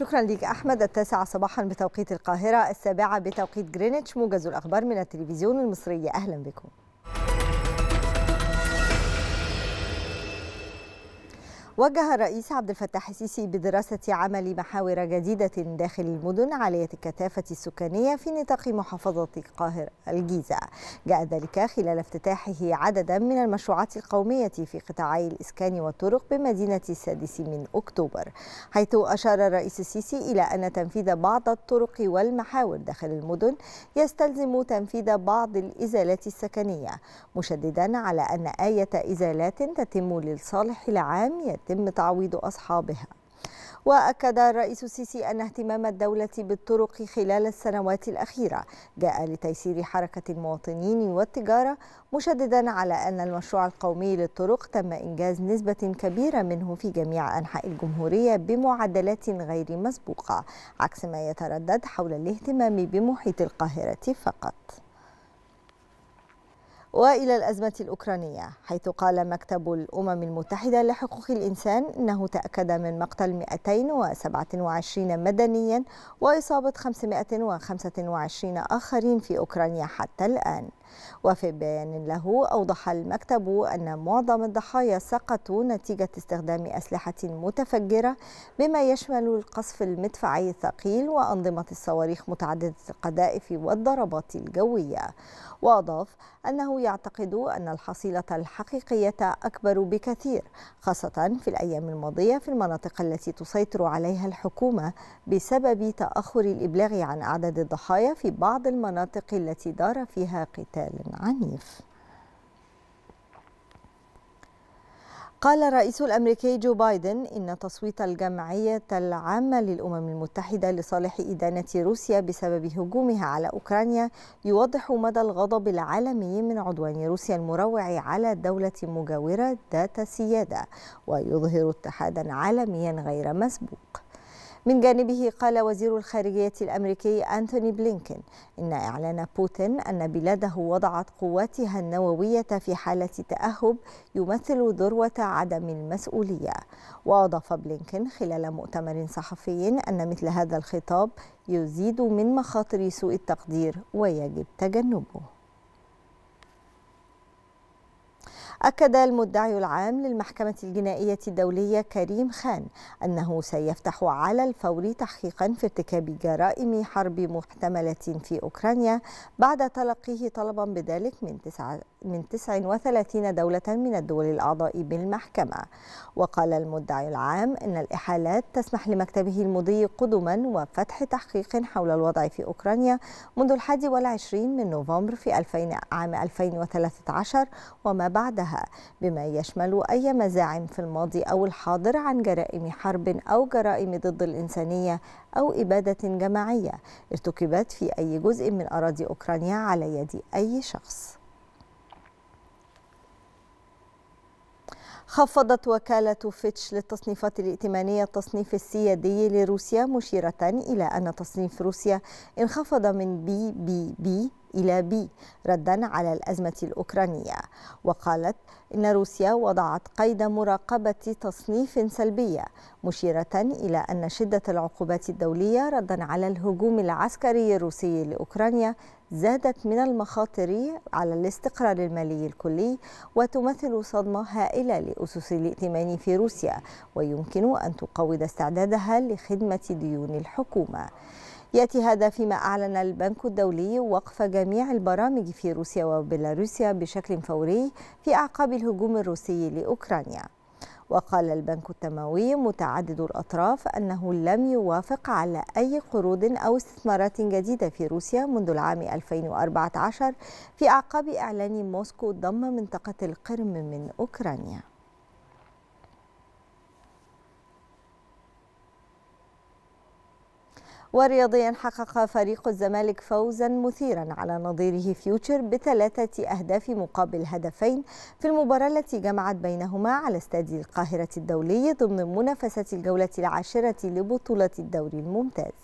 شكرا لك أحمد التاسعة صباحا بتوقيت القاهرة السابعة بتوقيت جرينتش موجز الأخبار من التلفزيون المصرية أهلا بكم وجه الرئيس عبد الفتاح السيسي بدراسة عمل محاور جديدة داخل المدن عالية الكثافة السكانية في نطاق محافظة القاهرة الجيزة جاء ذلك خلال افتتاحه عددا من المشروعات القومية في قطاعي الإسكان والطرق بمدينة السادس من أكتوبر حيث أشار الرئيس السيسي إلى أن تنفيذ بعض الطرق والمحاور داخل المدن يستلزم تنفيذ بعض الإزالات السكنية مشددا على أن آية إزالات تتم للصالح العام يتم يتم تعويض أصحابها وأكد الرئيس السيسي أن اهتمام الدولة بالطرق خلال السنوات الأخيرة جاء لتيسير حركة المواطنين والتجارة مشددا على أن المشروع القومي للطرق تم إنجاز نسبة كبيرة منه في جميع أنحاء الجمهورية بمعدلات غير مسبوقة عكس ما يتردد حول الاهتمام بمحيط القاهرة فقط والى الازمه الاوكرانيه حيث قال مكتب الامم المتحده لحقوق الانسان انه تاكد من مقتل 227 مدنيا واصابه 525 اخرين في اوكرانيا حتى الان وفي بيان له أوضح المكتب أن معظم الضحايا سقطوا نتيجة استخدام أسلحة متفجرة بما يشمل القصف المدفعي الثقيل وأنظمة الصواريخ متعددة القذائف والضربات الجوية وأضاف أنه يعتقد أن الحصيلة الحقيقية أكبر بكثير خاصة في الأيام الماضية في المناطق التي تسيطر عليها الحكومة بسبب تأخر الإبلاغ عن أعداد الضحايا في بعض المناطق التي دار فيها قتال قتال عنيف قال الرئيس الامريكي جو بايدن ان تصويت الجمعيه العامه للامم المتحده لصالح ادانه روسيا بسبب هجومها على اوكرانيا يوضح مدى الغضب العالمي من عدوان روسيا المروع على دوله مجاوره ذات سياده ويظهر اتحادا عالميا غير مسبوق من جانبه قال وزير الخارجية الأمريكي أنتوني بلينكن إن إعلان بوتين أن بلاده وضعت قواتها النووية في حالة تأهب يمثل ذروة عدم المسؤولية وأضاف بلينكن خلال مؤتمر صحفي أن مثل هذا الخطاب يزيد من مخاطر سوء التقدير ويجب تجنبه أكد المدعي العام للمحكمة الجنائية الدولية كريم خان أنه سيفتح على الفور تحقيقا في ارتكاب جرائم حرب محتملة في أوكرانيا بعد تلقيه طلبا بذلك من 9 من 39 دولة من الدول الأعضاء بالمحكمة وقال المدعي العام أن الإحالات تسمح لمكتبه المضي قدما وفتح تحقيق حول الوضع في أوكرانيا منذ الحادي والعشرين من نوفمبر في 2000 عام 2013 وما بعدها بما يشمل أي مزاعم في الماضي أو الحاضر عن جرائم حرب أو جرائم ضد الإنسانية أو إبادة جماعية ارتكبت في أي جزء من أراضي أوكرانيا على يد أي شخص خفضت وكالة فيتش للتصنيفات الائتمانية التصنيف السيادي لروسيا مشيرة إلى أن تصنيف روسيا انخفض من بي بي بي إلى بي ردا على الأزمة الأوكرانية وقالت إن روسيا وضعت قيد مراقبة تصنيف سلبية مشيرة إلى أن شدة العقوبات الدولية ردا على الهجوم العسكري الروسي لأوكرانيا زادت من المخاطر على الاستقرار المالي الكلي وتمثل صدمة هائلة لأسس الائتمان في روسيا ويمكن أن تقوض استعدادها لخدمة ديون الحكومة يأتي هذا فيما أعلن البنك الدولي وقف جميع البرامج في روسيا وبيلاروسيا بشكل فوري في أعقاب الهجوم الروسي لأوكرانيا وقال البنك التنموي متعدد الأطراف أنه لم يوافق على أي قروض أو استثمارات جديدة في روسيا منذ العام 2014 في أعقاب إعلان موسكو ضم منطقة القرم من أوكرانيا ورياضيا حقق فريق الزمالك فوزا مثيرا على نظيره فيوتشر بثلاثة أهداف مقابل هدفين في المباراة التي جمعت بينهما على استاد القاهرة الدولي ضمن منافسة الجولة العاشرة لبطولة الدوري الممتاز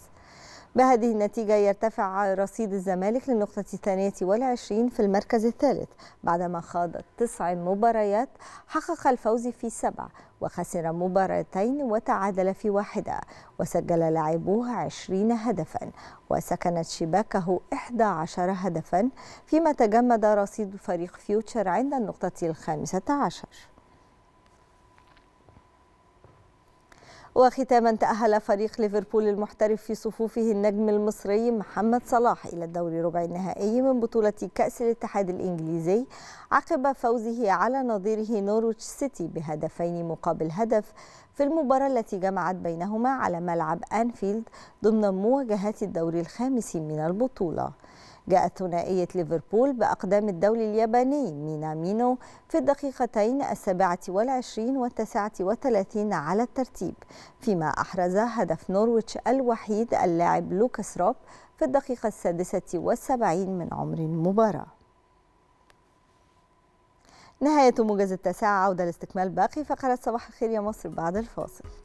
بهذه النتيجة يرتفع رصيد الزمالك للنقطة الثانية والعشرين في المركز الثالث بعدما خاض تسع مباريات حقق الفوز في سبع وخسر مباراتين وتعادل في واحدة وسجل لاعبوه 20 هدفا وسكنت شباكه 11 هدفا فيما تجمد رصيد فريق فيوتشر عند النقطة الخامسة عشر وختاما تأهل فريق ليفربول المحترف في صفوفه النجم المصري محمد صلاح إلى الدور ربع النهائي من بطولة كأس الاتحاد الإنجليزي عقب فوزه على نظيره نورويتش سيتي بهدفين مقابل هدف في المباراة التي جمعت بينهما على ملعب أنفيلد ضمن مواجهات الدور الخامس من البطولة جاءت ثنائية ليفربول بأقدام الدولي الياباني مينامينو في الدقيقتين السابعة والعشرين والتسعة والثلاثين على الترتيب فيما أحرز هدف نورويتش الوحيد اللاعب لوكاس روب في الدقيقة السادسة والسبعين من عمر المباراة نهاية موجز التاسعة عودة لاستكمال باقي فقرات صباح الخير يا مصر بعد الفاصل